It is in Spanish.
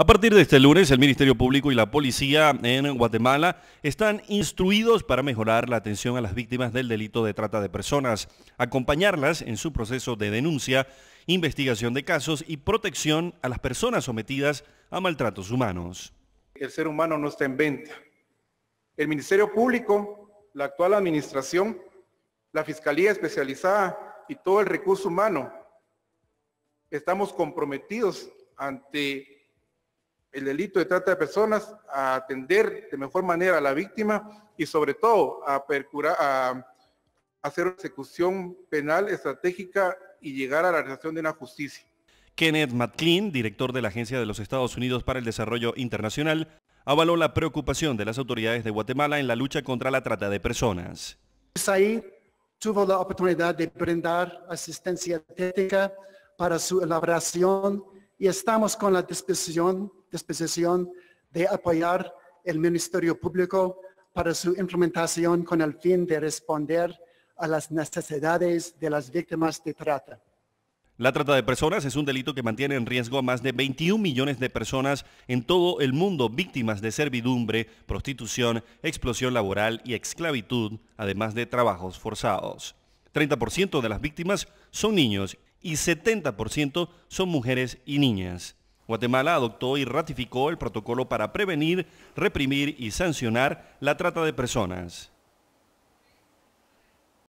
A partir de este lunes, el Ministerio Público y la Policía en Guatemala están instruidos para mejorar la atención a las víctimas del delito de trata de personas, acompañarlas en su proceso de denuncia, investigación de casos y protección a las personas sometidas a maltratos humanos. El ser humano no está en venta. El Ministerio Público, la actual administración, la Fiscalía Especializada y todo el recurso humano, estamos comprometidos ante el delito de trata de personas, a atender de mejor manera a la víctima y sobre todo a, hacer a hacer ejecución penal estratégica y llegar a la realización de una justicia. Kenneth McLean, director de la Agencia de los Estados Unidos para el Desarrollo Internacional, avaló la preocupación de las autoridades de Guatemala en la lucha contra la trata de personas. Ahí tuvo la oportunidad de brindar asistencia técnica para su elaboración y estamos con la disposición, de apoyar el Ministerio Público para su implementación con el fin de responder a las necesidades de las víctimas de trata. La trata de personas es un delito que mantiene en riesgo a más de 21 millones de personas en todo el mundo, víctimas de servidumbre, prostitución, explosión laboral y esclavitud, además de trabajos forzados. 30% de las víctimas son niños y 70% son mujeres y niñas. Guatemala adoptó y ratificó el protocolo para prevenir, reprimir y sancionar la trata de personas.